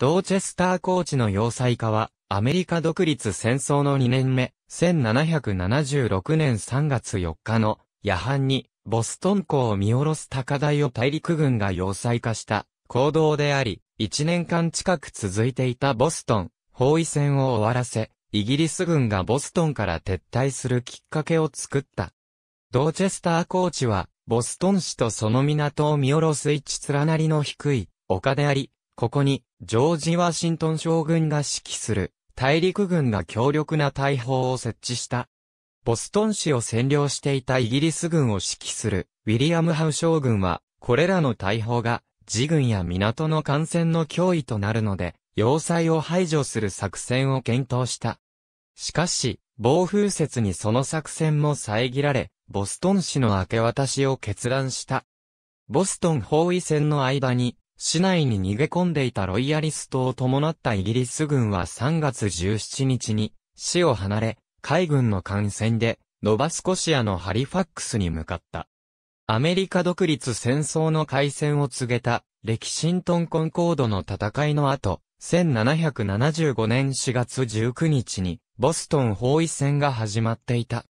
ドーチェスターコーチの要塞化は、アメリカ独立戦争の2年目、1776年3月4日の夜半に、ボストン港を見下ろす高台を大陸軍が要塞化した行動であり、1年間近く続いていたボストン包囲戦を終わらせ、イギリス軍がボストンから撤退するきっかけを作った。ドーチェスターコーチは、ボストン市とその港を見下ろす位置連なりの低い丘であり、ここに、ジョージ・ワシントン将軍が指揮する、大陸軍が強力な大砲を設置した。ボストン市を占領していたイギリス軍を指揮する、ウィリアム・ハウ将軍は、これらの大砲が、自軍や港の艦船の脅威となるので、要塞を排除する作戦を検討した。しかし、暴風雪にその作戦も遮られ、ボストン市の明け渡しを決断した。ボストン包囲戦の間に、市内に逃げ込んでいたロイヤリストを伴ったイギリス軍は3月17日に、市を離れ、海軍の艦船で、ノバスコシアのハリファックスに向かった。アメリカ独立戦争の開戦を告げた、レキシントンコンコードの戦いの後、1775年4月19日に、ボストン包囲戦が始まっていた。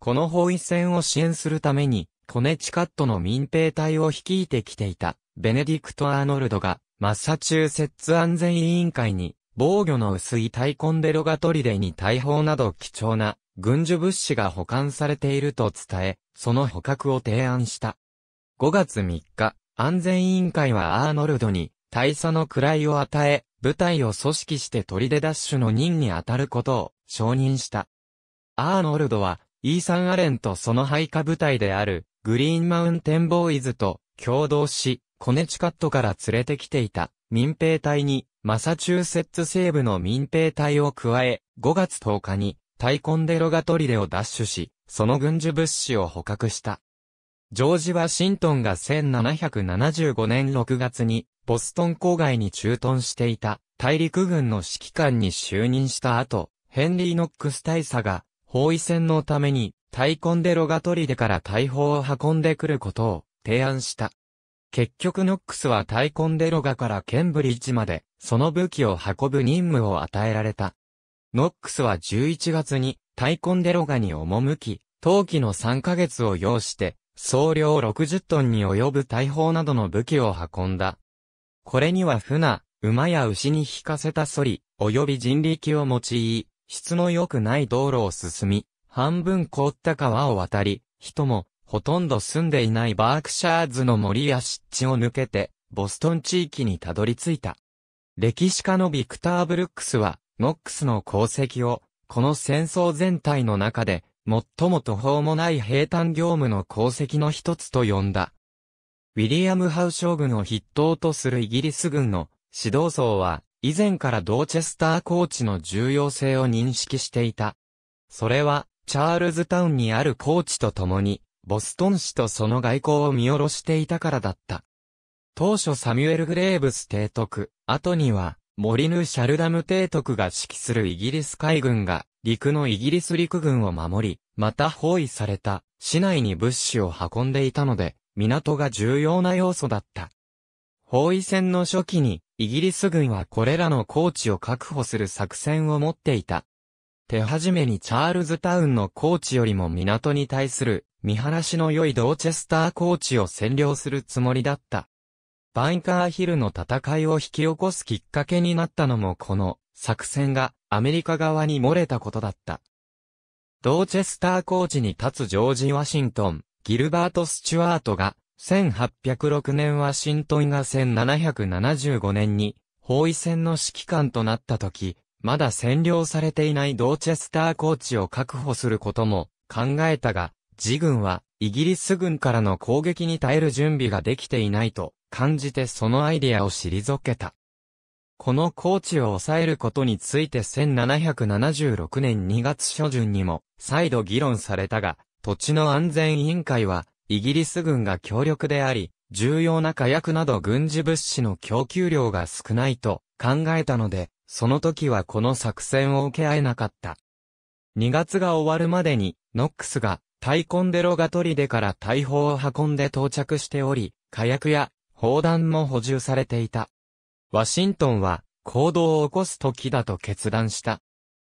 この包囲戦を支援するために、コネチカットの民兵隊を率いてきていた、ベネディクト・アーノルドが、マッサチューセッツ安全委員会に、防御の薄いタイコンデロガトリデに大砲など貴重な軍需物資が保管されていると伝え、その捕獲を提案した。5月3日、安全委員会はアーノルドに大佐の位を与え、部隊を組織してデダッシュの任に当たることを承認した。アーノルドは、イーサン・アレンとその配下部隊であるグリーンマウンテンボーイズと共同し、コネチカットから連れてきていた民兵隊に、マサチューセッツ西部の民兵隊を加え、5月10日に、タイコンデロガトリレを奪取し、その軍需物資を捕獲した。ジョージ・ワシントンが1775年6月に、ボストン郊外に駐屯していた、大陸軍の指揮官に就任した後、ヘンリー・ノックス大佐が、包囲戦のために、タイコンデロガトリデから大砲を運んでくることを提案した。結局ノックスはタイコンデロガからケンブリッジまで、その武器を運ぶ任務を与えられた。ノックスは11月に、タイコンデロガに赴き、冬季の3ヶ月を要して、総量60トンに及ぶ大砲などの武器を運んだ。これには船、馬や牛に引かせたソリ、及び人力を用い、質の良くない道路を進み、半分凍った川を渡り、人も、ほとんど住んでいないバークシャーズの森や湿地を抜けて、ボストン地域にたどり着いた。歴史家のビクター・ブルックスは、ノックスの功績を、この戦争全体の中で、最も途方もない平坦業務の功績の一つと呼んだ。ウィリアム・ハウ将軍を筆頭とするイギリス軍の指導層は、以前からドーチェスターコーチの重要性を認識していた。それは、チャールズタウンにあるコーチと共に、ボストン市とその外交を見下ろしていたからだった。当初サミュエル・グレーブス提督、後には、モリヌ・シャルダム提督が指揮するイギリス海軍が、陸のイギリス陸軍を守り、また包囲された、市内に物資を運んでいたので、港が重要な要素だった。包囲戦の初期に、イギリス軍はこれらの高地を確保する作戦を持っていた。手始めにチャールズタウンの高地よりも港に対する見晴らしの良いドーチェスターコーチを占領するつもりだった。バインカーヒルの戦いを引き起こすきっかけになったのもこの作戦がアメリカ側に漏れたことだった。ドーチェスターコーチに立つジョージ・ワシントン、ギルバート・スチュワートが1806年ワシントンが1775年に包囲戦の指揮官となった時、まだ占領されていないドーチェスターコーチを確保することも考えたが、自軍は、イギリス軍からの攻撃に耐える準備ができていないと感じてそのアイデアを退けた。この高地を抑えることについて1776年2月初旬にも再度議論されたが、土地の安全委員会は、イギリス軍が強力であり、重要な火薬など軍事物資の供給量が少ないと考えたので、その時はこの作戦を受け合えなかった。2月が終わるまでに、ノックスがタイコンデロガトリデから大砲を運んで到着しており、火薬や砲弾も補充されていた。ワシントンは行動を起こす時だと決断した。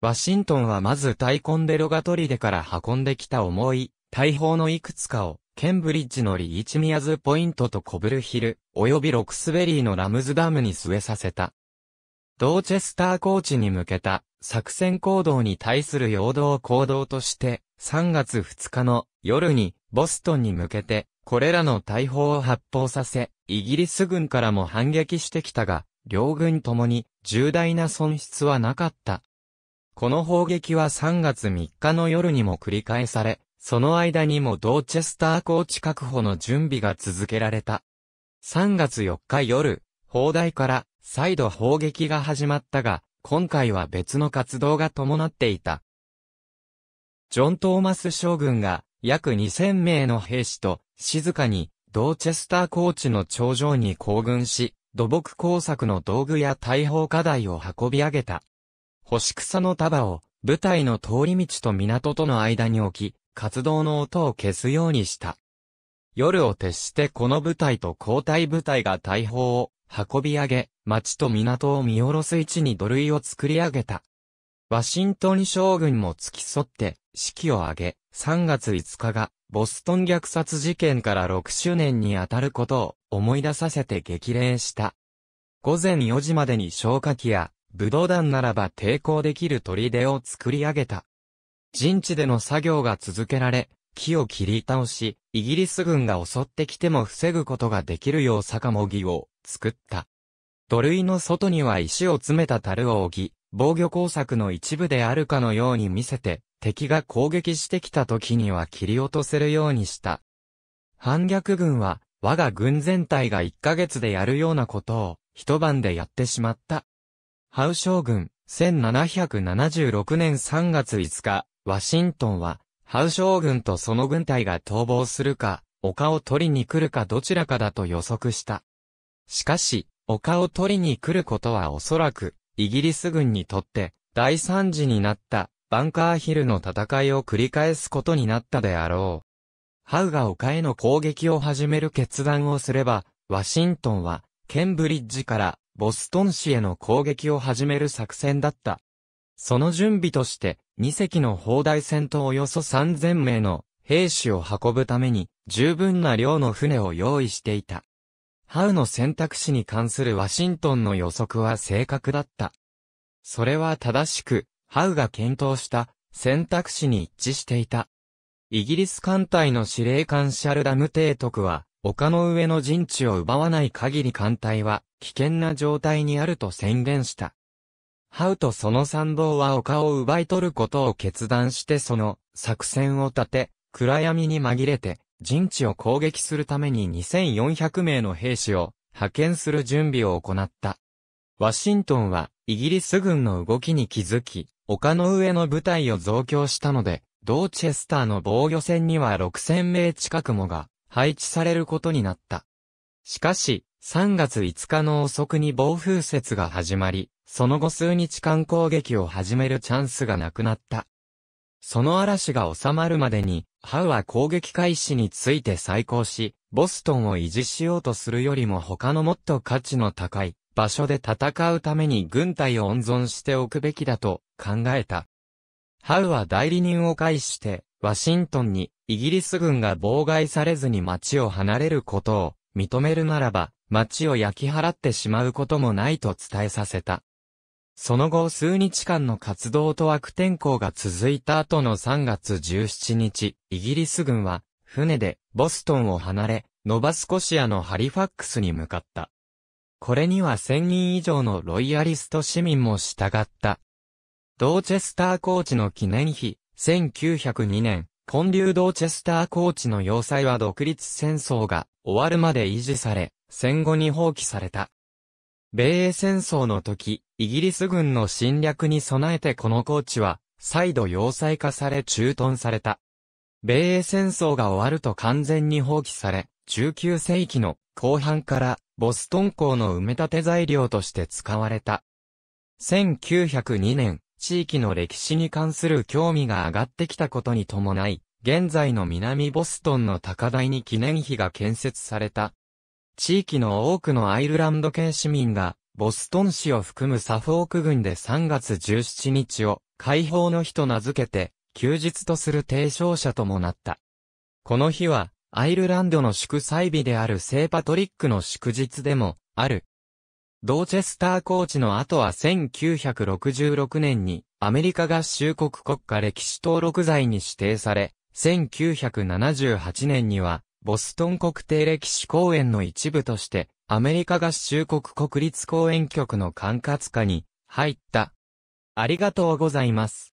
ワシントンはまずタイコンデロガトリデから運んできた重い大砲のいくつかをケンブリッジのリーチミアズポイントとコブルヒル、及びロクスベリーのラムズダムに据えさせた。ドーチェスターコーチに向けた作戦行動に対する陽動行動として、3月2日の夜にボストンに向けて、これらの大砲を発砲させ、イギリス軍からも反撃してきたが、両軍ともに重大な損失はなかった。この砲撃は3月3日の夜にも繰り返され、その間にもドーチェスターコーチ確保の準備が続けられた。3月4日夜、砲台から再度砲撃が始まったが、今回は別の活動が伴っていた。ジョン・トーマス将軍が約2000名の兵士と静かにドーチェスター高地の頂上に行軍し、土木工作の道具や大砲課題を運び上げた。星草の束を部隊の通り道と港との間に置き、活動の音を消すようにした。夜を徹してこの部隊と交代部隊が大砲を運び上げ、町と港を見下ろす位置に土塁を作り上げた。ワシントン将軍も付き添って、式を挙げ、3月5日が、ボストン虐殺事件から6周年にあたることを思い出させて激励した。午前4時までに消火器や、武道団ならば抵抗できる砦を作り上げた。陣地での作業が続けられ、木を切り倒し、イギリス軍が襲ってきても防ぐことができるよう坂もぎを作った。土塁の外には石を詰めた樽を置き、防御工作の一部であるかのように見せて、敵が攻撃してきた時には切り落とせるようにした。反逆軍は、我が軍全体が1ヶ月でやるようなことを、一晩でやってしまった。ハウ将軍、1776年3月5日、ワシントンは、ハウ将軍とその軍隊が逃亡するか、丘を取りに来るかどちらかだと予測した。しかし、丘を取りに来ることはおそらく、イギリス軍にとって、大惨事になった。バンカーヒルの戦いを繰り返すことになったであろう。ハウが丘への攻撃を始める決断をすれば、ワシントンは、ケンブリッジからボストン市への攻撃を始める作戦だった。その準備として、2隻の砲台戦とおよそ3000名の兵士を運ぶために、十分な量の船を用意していた。ハウの選択肢に関するワシントンの予測は正確だった。それは正しく、ハウが検討した選択肢に一致していた。イギリス艦隊の司令官シャルダム提督は、丘の上の陣地を奪わない限り艦隊は危険な状態にあると宣言した。ハウとその参謀は丘を奪い取ることを決断してその作戦を立て、暗闇に紛れて陣地を攻撃するために2400名の兵士を派遣する準備を行った。ワシントンはイギリス軍の動きに気づき、丘の上の部隊を増強したので、ドーチェスターの防御戦には6000名近くもが配置されることになった。しかし、3月5日の遅くに暴風雪が始まり、その後数日間攻撃を始めるチャンスがなくなった。その嵐が収まるまでに、ハウは攻撃開始について再考し、ボストンを維持しようとするよりも他のもっと価値の高い場所で戦うために軍隊を温存しておくべきだと考えた。ハウは代理人を介して、ワシントンにイギリス軍が妨害されずに町を離れることを認めるならば、町を焼き払ってしまうこともないと伝えさせた。その後数日間の活動と悪天候が続いた後の3月17日、イギリス軍は船でボストンを離れ、ノバスコシアのハリファックスに向かった。これには1000人以上のロイヤリスト市民も従った。ドーチェスターコーチの記念碑、1902年、建立ドーチェスターコーチの要塞は独立戦争が終わるまで維持され、戦後に放棄された。米英戦争の時、イギリス軍の侵略に備えてこのコーチは、再度要塞化され駐屯された。米英戦争が終わると完全に放棄され、19世紀の後半からボストン港の埋め立て材料として使われた。1902年、地域の歴史に関する興味が上がってきたことに伴い、現在の南ボストンの高台に記念碑が建設された。地域の多くのアイルランド系市民が、ボストン市を含むサフォーク郡で3月17日を解放の日と名付けて、休日とする提唱者ともなった。この日は、アイルランドの祝祭日である聖パトリックの祝日でも、ある。ドーチェスターコーチの後は1966年にアメリカ合衆国国家歴史登録罪に指定され、1978年にはボストン国定歴史公園の一部としてアメリカ合衆国国立公園局の管轄下に入った。ありがとうございます。